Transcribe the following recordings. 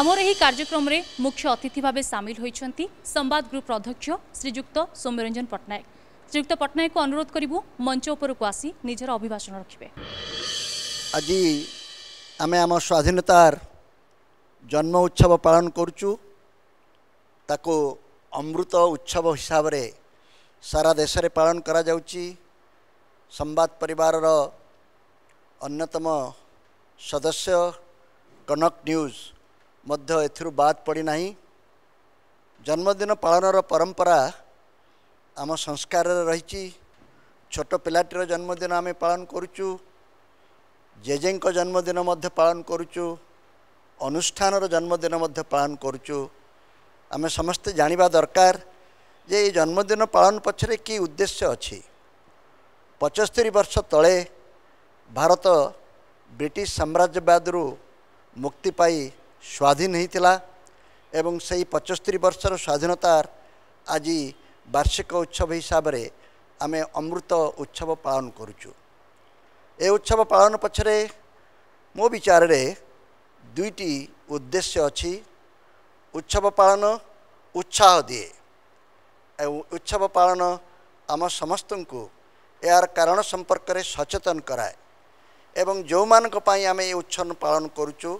আমার এই কার্যক্রমে মুখ্য অতিথি ভাবে সামিল হয়েছেন সংবাদ গ্রুপ অধ্যক্ষ শ্রীযুক্ত সৌম্যরঞ্জন পট্টনাক শ্রীযুক্ত পট্টনাক অনুরোধ করবু মঞ্চ উপরক আসি নিজের অভিভাষণ রাখবে আজ আমি আমার স্বাধীনতার জন্ম উৎসব পালন করছু তাকে অমৃত উৎসব হিসাবে সারা দেশে পালন করা যাচ্ছি ସମ୍ବାଦ পরিবার অন্যতম সদস্য কনক নিউজ ମଧ୍ୟ ଏଥିରୁ ବାଦ୍ ପଡ଼ିନାହିଁ ଜନ୍ମଦିନ ପାଳନର ପରମ୍ପରା ଆମ ସଂସ୍କାରରେ ରହିଛି ଛୋଟ ପିଲାଟିର ଜନ୍ମଦିନ ଆମେ ପାଳନ କରୁଛୁ ଜେଜେଙ୍କ ଜନ୍ମଦିନ ମଧ୍ୟ ପାଳନ କରୁଛୁ ଅନୁଷ୍ଠାନର ଜନ୍ମଦିନ ମଧ୍ୟ ପାଳନ କରୁଛୁ ଆମେ ସମସ୍ତେ ଜାଣିବା ଦରକାର ଯେ ଏଇ ଜନ୍ମଦିନ ପାଳନ ପଛରେ କି ଉଦ୍ଦେଶ୍ୟ ଅଛି ପଚସ୍ତରୀ ବର୍ଷ ତଳେ ଭାରତ ବ୍ରିଟିଶ ସାମ୍ରାଜ୍ୟବାଦରୁ ମୁକ୍ତି ପାଇ ସ୍ୱାଧୀନ ହୋଇଥିଲା ଏବଂ ସେହି ପଚସ୍ତରୀ ବର୍ଷର ସ୍ୱାଧୀନତାର ଆଜି ବାର୍ଷିକ ଉତ୍ସବ ହିସାବରେ ଆମେ ଅମୃତ ଉତ୍ସବ ପାଳନ କରୁଛୁ ଏ ଉତ୍ସବ ପାଳନ ପଛରେ ମୋ ବିଚାରରେ ଦୁଇଟି ଉଦ୍ଦେଶ୍ୟ ଅଛି ଉତ୍ସବ ପାଳନ ଉତ୍ସାହ ଦିଏ ଏବଂ ଉତ୍ସବ ପାଳନ ଆମ ସମସ୍ତଙ୍କୁ ଏହାର କାରଣ ସମ୍ପର୍କରେ ସଚେତନ କରାଏ ଏବଂ ଯେଉଁମାନଙ୍କ ପାଇଁ ଆମେ ଏ ଉତ୍ସବ ପାଳନ କରୁଛୁ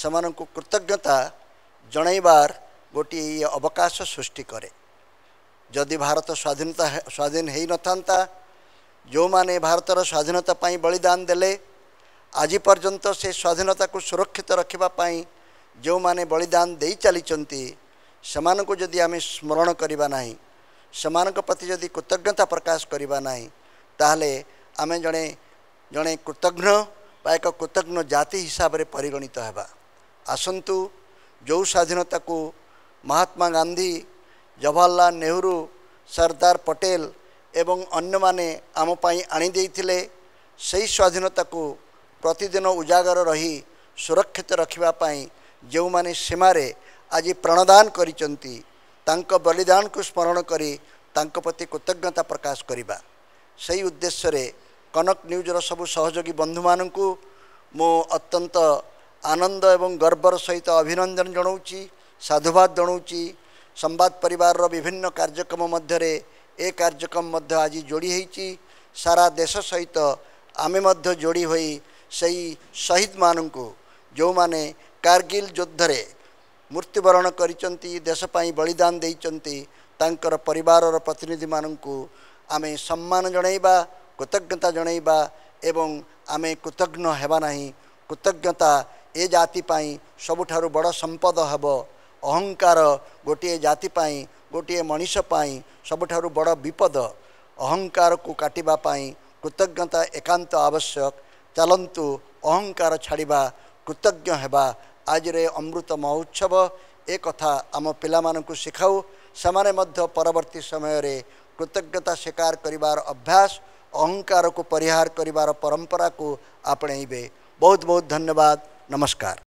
सेमान कृतज्ञता जनईबार गोटे अवकाश सृष्टि करे जदि भारत स्वाधीनता स्वाधीन हो न था जो मैंने भारत स्वाधीनता बलिदान दे आज पर्यंत से स्वाधीनता को सुरक्षित रखापी जो मैंने बलिदान दे चली से जदि आम स्मरण करवा प्रति जदि कृतज्ञता प्रकाश करवा आम जड़े जड़े कृतज्ञ एक कृतज्ञ जाति हिसाब से परिगणित होगा ଆସନ୍ତୁ ଯେଉଁ ସ୍ୱାଧୀନତାକୁ ମହାତ୍ମା ଗାନ୍ଧୀ ଜବାହାରଲାଲ ନେହେରୁ ସର୍ଦ୍ଦାର ପଟେଲ ଏବଂ ଅନ୍ୟମାନେ ଆମ ପାଇଁ ଆଣିଦେଇଥିଲେ ସେହି ସ୍ୱାଧୀନତାକୁ ପ୍ରତିଦିନ ଉଜାଗର ରହି ସୁରକ୍ଷିତ ରଖିବା ପାଇଁ ଯେଉଁମାନେ ସୀମାରେ ଆଜି ପ୍ରାଣଦାନ କରିଛନ୍ତି ତାଙ୍କ ବଳିଦାନକୁ ସ୍ମରଣ କରି ତାଙ୍କ ପ୍ରତି କୃତଜ୍ଞତା ପ୍ରକାଶ କରିବା ସେହି ଉଦ୍ଦେଶ୍ୟରେ କନକ ନ୍ୟୁଜ୍ର ସବୁ ସହଯୋଗୀ ବନ୍ଧୁମାନଙ୍କୁ ମୁଁ ଅତ୍ୟନ୍ତ ଆନନ୍ଦ ଏବଂ ଗର୍ବର ସହିତ ଅଭିନନ୍ଦନ ଜଣାଉଛି ସାଧୁବାଦ ଜଣାଉଛି ସମ୍ବାଦ ପରିବାରର ବିଭିନ୍ନ କାର୍ଯ୍ୟକ୍ରମ ମଧ୍ୟରେ ଏ କାର୍ଯ୍ୟକ୍ରମ ମଧ୍ୟ ଆଜି ଯୋଡ଼ି ହୋଇଛି ସାରା ଦେଶ ସହିତ ଆମେ ମଧ୍ୟ ଯୋଡ଼ି ହୋଇ ସେଇ ଶହୀଦମାନଙ୍କୁ ଯେଉଁମାନେ କାରଗିଲ ଯୁଦ୍ଧରେ ମୃତ୍ୟୁବରଣ କରିଛନ୍ତି ଦେଶ ପାଇଁ ବଳିଦାନ ଦେଇଛନ୍ତି ତାଙ୍କର ପରିବାରର ପ୍ରତିନିଧିମାନଙ୍କୁ ଆମେ ସମ୍ମାନ ଜଣାଇବା କୃତଜ୍ଞତା ଜଣାଇବା ଏବଂ ଆମେ କୃତଜ୍ଞ ହେବା ନାହିଁ କୃତଜ୍ଞତା ଏ ଜାତି ପାଇଁ ସବୁଠାରୁ ବଡ଼ ସମ୍ପଦ ହେବ ଅହଙ୍କାର ଗୋଟିଏ ଜାତି ପାଇଁ ଗୋଟିଏ ମଣିଷ ପାଇଁ ସବୁଠାରୁ ବଡ଼ ବିପଦ ଅହଙ୍କାରକୁ କାଟିବା ପାଇଁ କୃତଜ୍ଞତା ଏକାନ୍ତ ଆବଶ୍ୟକ ଚାଲନ୍ତୁ ଅହଙ୍କାର ଛାଡ଼ିବା କୃତଜ୍ଞ ହେବା ଆଜିର ଏ ଅମୃତ ମହୋତ୍ସବ ଏ କଥା ଆମ ପିଲାମାନଙ୍କୁ ଶିଖାଉ ସେମାନେ ମଧ୍ୟ ପରବର୍ତ୍ତୀ ସମୟରେ କୃତଜ୍ଞତା ସ୍ୱୀକାର କରିବାର ଅଭ୍ୟାସ ଅହଙ୍କାରକୁ ପରିହାର କରିବାର ପରମ୍ପରାକୁ ଆପଣେଇବେ ବହୁତ ବହୁତ ଧନ୍ୟବାଦ नमस्कार